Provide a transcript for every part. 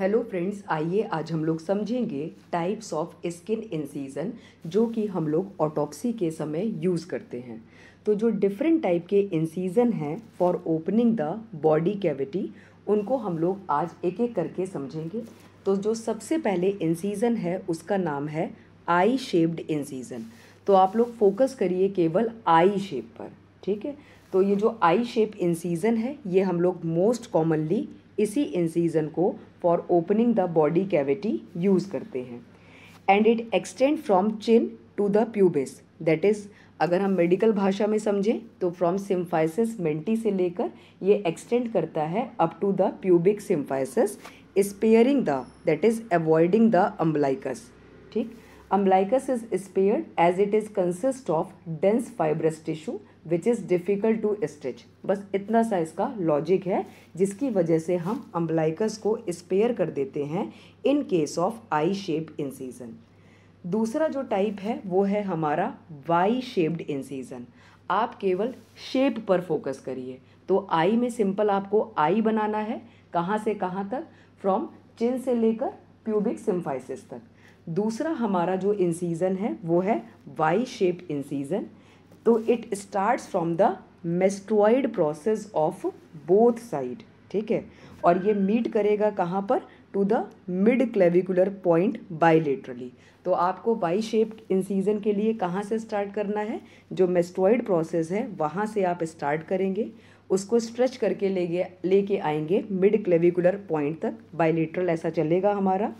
hello friends आइए आज हम लोग समझेंगे टाइप्स ऑफ स्किन इंसीजन जो कि हम लोग ऑटोप्सी के समय यूज़ करते हैं तो जो डिफरेंट टाइप के इंसीजन हैं for opening the body cavity उनको हम लोग आज एक एक करके समझेंगे तो जो सबसे पहले इंसीजन है उसका नाम है आई शेप्ड इंसीजन तो आप लोग फोकस करिए केवल आई शेप पर ठीक है तो ये जो आई शेप इंसीजन है ये हम लोग मोस्ट कॉमनली इसी इंसीजन को for opening the body cavity use करते हैं and it extend from chin to the pubis that is अगर हम मेडिकल भाषा में समझें तो फ्रॉम सिम्फाइसिस मेंटी से लेकर ये एक्सटेंड करता है up to the pubic symphysis sparing the that is avoiding the umbilicus ठीक umbilicus is spare as it is consist of dense fibrous tissue which is difficult to stitch बस इतना सा इसका लॉजिक है जिसकी वजह से हम अम्बलाइकस को स्पेयर कर देते हैं in case of I shape incision दूसरा जो टाइप है वो है हमारा वाई शेप्ड इंसीजन आप केवल शेप पर फोकस करिए तो आई में सिंपल आपको आई बनाना है कहाँ से कहाँ तक फ्रॉम चिन से लेकर प्यूबिक सिम्फाइसिस तक दूसरा हमारा जो इंसीजन है वो है वाई शेप इंसीजन तो it starts from the mastoid process of both side ठीक है और ये मीट करेगा कहाँ पर to the mid clavicular point bilaterally तो आपको बाई शेप्ड इंसीजन के लिए कहाँ से स्टार्ट करना है जो मेस्टोइड प्रोसेस है वहाँ से आप स्टार्ट करेंगे उसको स्ट्रेच करके ले गए लेके आएंगे मिड क्लेविकुलर पॉइंट तक बाइलेटरल ऐसा चलेगा हमारा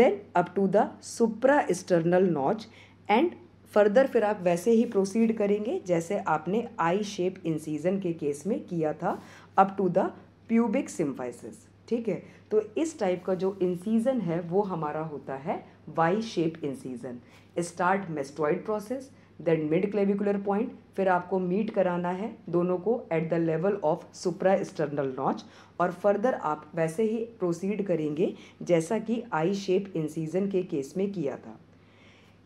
then up to the supra external notch and further फिर आप वैसे ही प्रोसीड करेंगे जैसे आपने आई शेप इंसीजन के केस में किया था up to the pubic symphysis ठीक है तो इस टाइप का जो इंसीजन है वो हमारा होता है Y shape incision start mastoid process then mid clavicular point फिर आपको मीट कराना है दोनों को at the level of supra external notch और फर्दर आप वैसे ही प्रोसीड करेंगे जैसा कि आई शेप इंसीजन के केस में किया था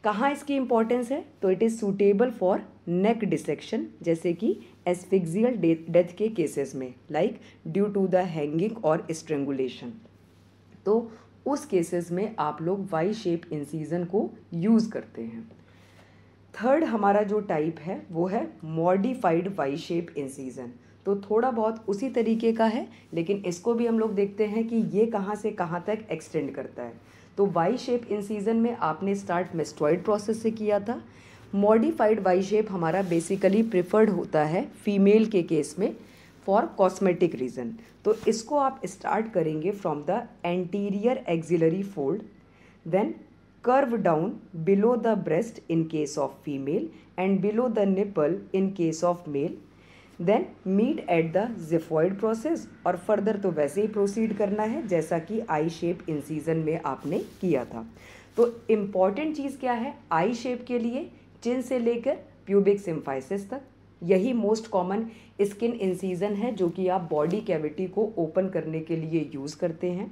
कहाँ इसकी इंपॉर्टेंस है तो it is suitable for neck dissection जैसे कि एस्फिक्सियल डेथ के केसेस में like due to the hanging और स्ट्रेंगुलेशन तो उस केसेस में आप लोग वाई शेप इंसीजन को यूज़ करते हैं थर्ड हमारा जो टाइप है वो है मॉडिफाइड वाई शेप इंसीजन तो थोड़ा बहुत उसी तरीके का है लेकिन इसको भी हम लोग देखते हैं कि ये कहाँ से कहाँ तक एक्सटेंड करता है तो वाई शेप इन सीज़न में आपने स्टार्ट मेस्ट्रॉइड प्रोसेस से किया था मॉडिफाइड वाई शेप हमारा बेसिकली प्रिफर्ड होता है फीमेल के केस में फॉर कॉस्मेटिक रीज़न तो इसको आप स्टार्ट करेंगे from the anterior axillary fold then curve down below the breast in case of female and below the nipple in case of male then meet at the xiphoid process और further तो वैसे ही proceed करना है जैसा कि I shape in season में आपने किया था तो इम्पॉर्टेंट चीज़ क्या है आई शेप के लिए चिन से लेकर प्यूबिक सिम्फाइसिस तक यही मोस्ट कॉमन स्किन इंसीजन है जो कि आप बॉडी कैविटी को ओपन करने के लिए यूज़ करते हैं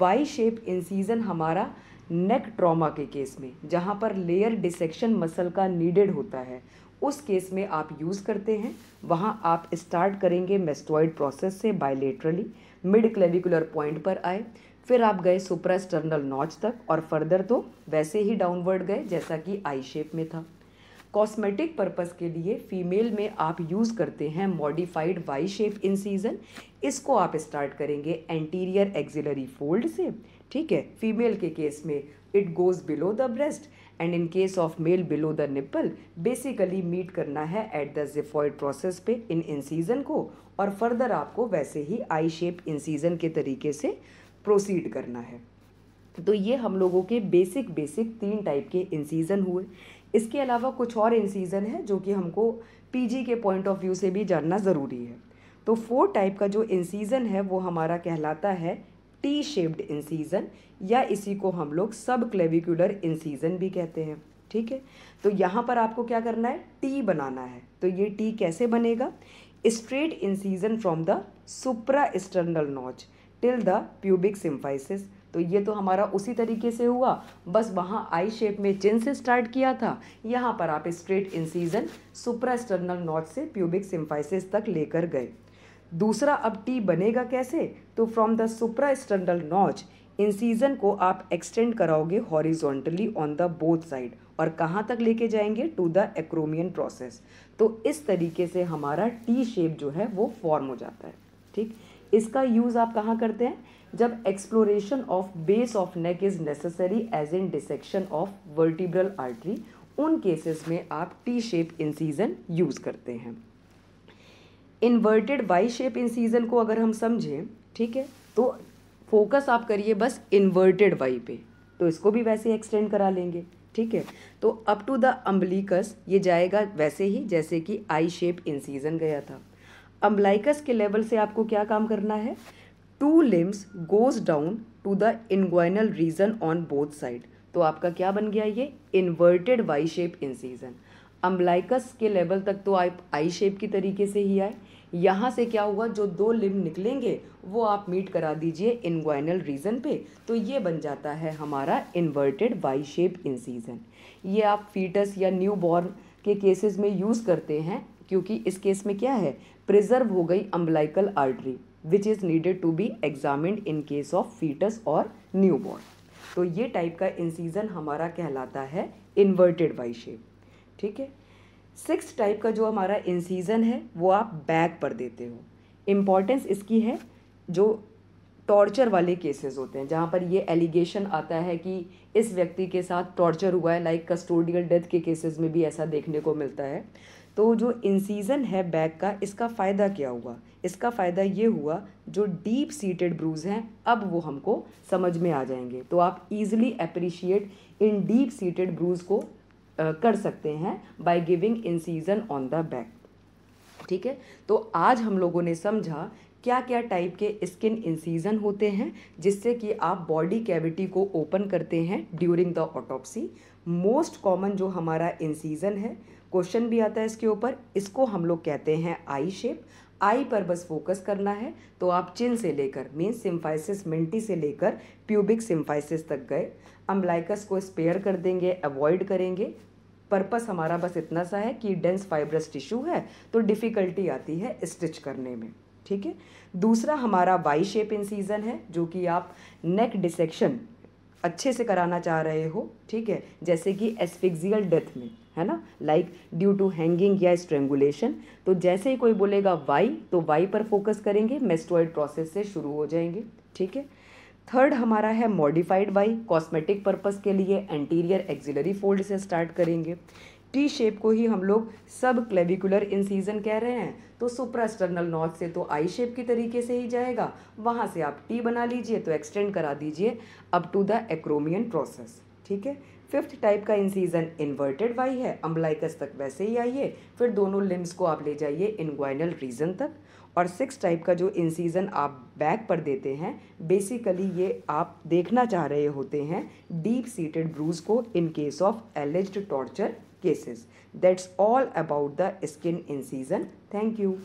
वाई शेप इंसीजन हमारा नेक ट्रॉमा के केस में जहाँ पर लेयर डिसेक्शन मसल का नीडेड होता है उस केस में आप यूज़ करते हैं वहाँ आप स्टार्ट करेंगे मेस्टोइड प्रोसेस से बायलेटरली मिड क्लेविकुलर पॉइंट पर आए फिर आप गए स्टर्नल नॉच तक और फर्दर तो वैसे ही डाउनवर्ड गए जैसा कि आई शेप में था कॉस्मेटिक पर्पस के लिए फीमेल में आप यूज़ करते हैं modified Y shape incision इसको आप स्टार्ट करेंगे एंटीरियर एक्जिलरी फोल्ड से ठीक है फीमेल के केस में it goes below the breast and in case of male below the nipple basically meet करना है एट द जिफॉइड प्रोसेस पे इन इंसीजन को और फर्दर आपको वैसे ही आई शेप इंसीजन के तरीके से प्रोसीड करना है तो ये हम लोगों के बेसिक बेसिक तीन टाइप के इंसीजन हुए इसके अलावा कुछ और इंसीजन है जो कि हमको पीजी के पॉइंट ऑफ व्यू से भी जानना ज़रूरी है तो फोर टाइप का जो इंसीजन है वो हमारा कहलाता है टी शेप्ड इंसीजन या इसी को हम लोग सब क्लेविकुलर इंसीजन भी कहते हैं ठीक है तो यहाँ पर आपको क्या करना है टी बनाना है तो ये टी कैसे बनेगा straight incision from the supra external notch till the pubic symphysis तो ये तो हमारा उसी तरीके से हुआ बस वहाँ आई शेप में चिन से स्टार्ट किया था यहाँ पर आप straight incision supra external notch से प्यूबिक सिम्फाइसिस तक लेकर गए दूसरा अब टी बनेगा कैसे तो from the sternal notch incision को आप एक्सटेंड कराओगे horizontally on the both side और कहाँ तक लेके जाएंगे टू द एक्रोमियन प्रोसेस तो इस तरीके से हमारा टी शेप जो है वो फॉर्म हो जाता है ठीक इसका यूज़ आप कहाँ करते हैं जब exploration of base of neck is necessary as in dissection of vertebral artery उन केसेस में आप टी शेप इंसीजन यूज़ करते हैं inverted Y shape incision को अगर हम समझें ठीक है तो फोकस आप करिए बस इन्वर्टेड वाई पे तो इसको भी वैसे एक्सटेंड करा लेंगे ठीक है तो अप टू द अम्बलिकस ये जाएगा वैसे ही जैसे कि आई शेप इन सीजन गया था अम्बलाइकस के लेवल से आपको क्या काम करना है two limbs goes down to the inguinal region on both side तो आपका क्या बन गया ये inverted Y shape incision umbilicus के लेवल तक तो आप आई शेप की तरीके से ही आए यहाँ से क्या हुआ जो दो लिम निकलेंगे वो आप मीट करा दीजिए इनग्वाइनल रीजन पे तो ये बन जाता है हमारा इन्वर्टेड वाई शेप इंसीजन ये आप फीटस या न्यू बॉर्न के केसेस में यूज़ करते हैं क्योंकि इस केस में क्या है प्रिजर्व हो गई umbilical artery which is needed to be examined in case of foetus और न्यू बॉर्न तो ये टाइप का इंसीजन हमारा कहलाता है इन्वर्टेड वाई शेप ठीक है सिक्स टाइप का जो हमारा इंसीजन है वो आप बैक पर देते हो इम्पॉर्टेंस इसकी है जो टॉर्चर वाले केसेस होते हैं जहाँ पर ये एलिगेशन आता है कि इस व्यक्ति के साथ टॉर्चर हुआ है लाइक कस्टोडियल डेथ के केसेस में भी ऐसा देखने को मिलता है तो जो इंसीजन है बैक का इसका फ़ायदा क्या हुआ इसका फ़ायदा ये हुआ जो डीप सीटेड ब्रूज हैं अब वो हमको समझ में आ जाएंगे तो आप easily appreciate in deep seated bruise को कर सकते हैं by giving incision on the back ठीक है तो आज हम लोगों ने समझा क्या क्या टाइप के स्किन इंसीजन होते हैं जिससे कि आप बॉडी कैविटी को ओपन करते हैं during the autopsy most common जो हमारा इंसीजन है क्वेश्चन भी आता है इसके ऊपर इसको हम लोग कहते हैं आई शेप आई पर बस फोकस करना है तो आप चिन से लेकर मीन्स सिम्फाइसिस मिल्टी से लेकर प्यूबिक सिम्फाइसिस तक गए अम्बलाइकस को स्पेयर कर देंगे अवॉइड करेंगे पर्पस हमारा बस इतना सा है कि डेंस फाइब्रस टिश्यू है तो डिफ़िकल्टी आती है स्टिच करने में ठीक है दूसरा हमारा वाई शेप इन सीज़न है जो कि आप नेक डिसेक्शन अच्छे से कराना चाह रहे हो ठीक है जैसे कि एस्फिक्सियल डेथ में है ना लाइक ड्यू टू हैंगिंग या स्ट्रेंगुलेशन तो जैसे ही कोई बोलेगा वाई तो वाई पर फोकस करेंगे मेस्टोइड प्रोसेस से शुरू हो जाएंगे ठीक है थर्ड हमारा है मॉडिफाइड बाई कॉस्मेटिक पर्पज़ के लिए एंटीरियर एक्जिलरी फोल्ड से स्टार्ट करेंगे टी शेप को ही हम लोग सब क्लेविकुलर इंसीजन कह रहे हैं तो सुप्रास्टर्नल नॉर्थ से तो आई शेप के तरीके से ही जाएगा वहाँ से आप टी बना लीजिए तो एक्सटेंड करा दीजिए up to the acromion process ठीक है फिफ्थ टाइप का इंसीजन इन्वर्टेड वाई है अम्बलाइकस तक वैसे ही आइए फिर दोनों लिम्स को आप ले जाइए इनग्वाइनल रीजन तक और सिक्स टाइप का जो इंसीजन आप बैक पर देते हैं बेसिकली ये आप देखना चाह रहे होते हैं डीप सीटेड ब्रूज को in case of alleged torture cases that's all about the skin incision thank you